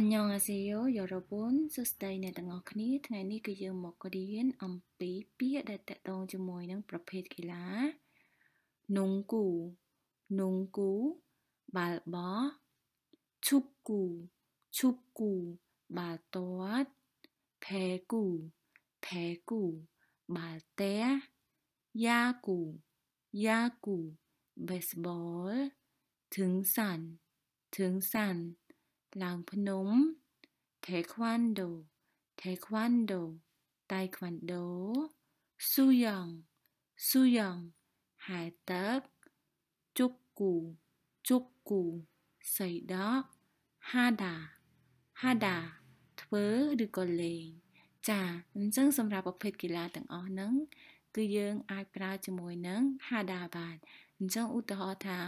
អញ្ញងអាស៊ីយោយរ៉ូប៉ុនសួស្តីអ្នកទាំងអស់គ្នាថ្ងៃនេះគឺយើងមករៀនអំពីពាក្យដែលតកតងជាមួយនឹងប្រភេទកីឡានងគូនងគូបាល់បោះឈប់គូឈប់គូបាល់ទាត់ផែគូផែគូបាល់ទះយ៉ាគូយ៉ាគូ baseball ถึงสั่นถึงสั่นឡើងភ្នំ Taekwondo Taekwondo Taekwondo ស៊ូយ៉ងស៊ូយ៉ងហាយទឹកជុកគូជុកគូសៃដកហាដាហាដាធ្វើឬក៏លេងចាអញ្ចឹង សម្រាប់ប្រភេទកីឡាទាំងអស់ហ្នឹងគឺយើងអាចប្រើជាមួយនឹងហាដាបានអញ្ចឹងឧទាហរណ៍ថា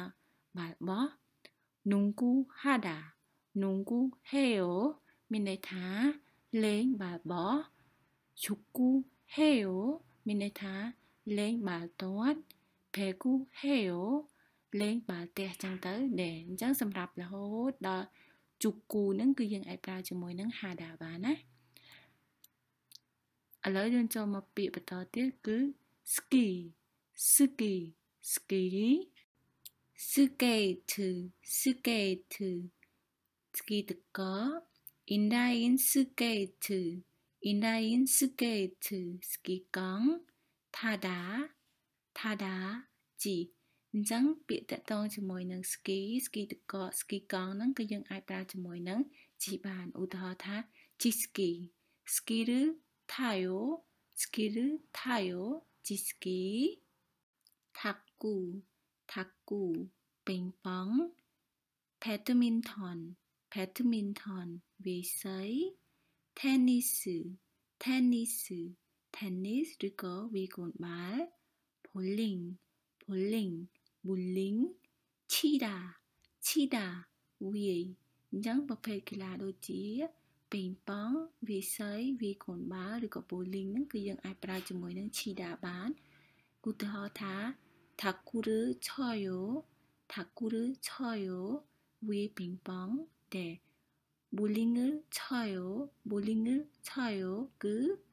បាល់បោះនុងគូហាដា nunggu heo មានន័យថាលេងបាល់បោះ chukku heo មានន័យថាលេងបាល់ទាត់ peku heo លេងបាល់ទះចឹងទៅដែរអញ្ចឹងសម្រាប់រហូតដល់ chukku ហ្នឹងគឺយើងអាចប្រើជាមួយនឹង hada បានណាឥឡូវយើងចូលមកពាក្យបន្តទៀតគឺ ski ski ski skate skate skidka indainskate indainskate skikang thada thada ji អញ្ចឹងពាក្យតកតងជាមួយនឹង ski ski តក ski កង់ហ្នឹងគឺយើងអាចប្រើជាមួយនឹងជីបានឧទាហរណ៍ថាជី ski ski ឬ tayo ski ឬ tayo ជី ski ថាគូថាគូពេញប៉ង badminton 배트민턴, 위사이, 테니스, 테니스, 테니스, 그리고 위군 말, 볼링, 볼링, 물링, 치다, 치다, 위에 những bộ phê kỳ là đôi chí bình bóng vì sấy vì cồn bá rồi có bố linh nâng kỳ dân ai bà cho mỗi nâng chỉ đã bán cụ tự họ thá 탁구를 쳐요 탁구를 쳐요 위에 빙봉 때 몰링을 쳐요. 몰링을 쳐요. 그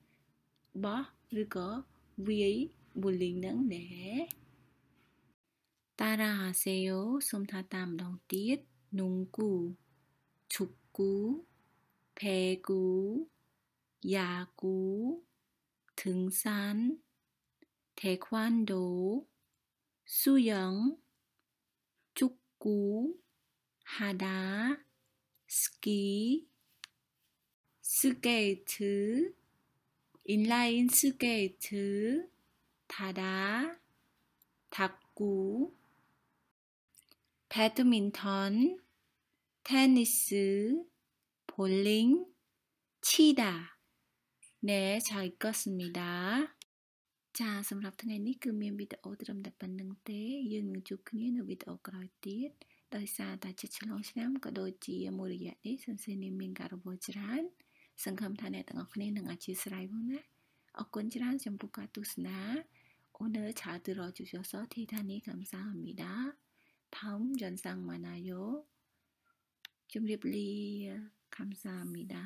마르거 위에 몰링는 네. 따라하세요. 솜타땀 덩띠 농구 축구 배구 야구 등산 태권도 수영 축구 하다 스키, 스케이트, 인라인 스케이트, 타다, 탁구, 배드민턴, 테니스, 볼링, 치다. 네, 잘 읽었습니다. 자, សម្រាប់ថ្ងៃនេះគឺមានវីដេអូត្រឹមតែប៉ុណ្្នឹងទេយើងនឹងជួបគ្នានៅវីដេអូកដោយសារតែចិត្តឆ្លងឆ្នាំក៏ដូចជាមួយរយៈនេះសង្ស័យនេះមានការរវល់ច្រើន សង្ឃឹមថាអ្នកទាំងអស់គ្នានឹងអធិស្ឋានផងណាអរគុណច្រើនចំពោះការទស្សនាអូនើឆាទិរជុជសធីថានេះកំសាអមីដាថំយនសាំងម៉ាណាយោជំរាបលាកំសាអមីដា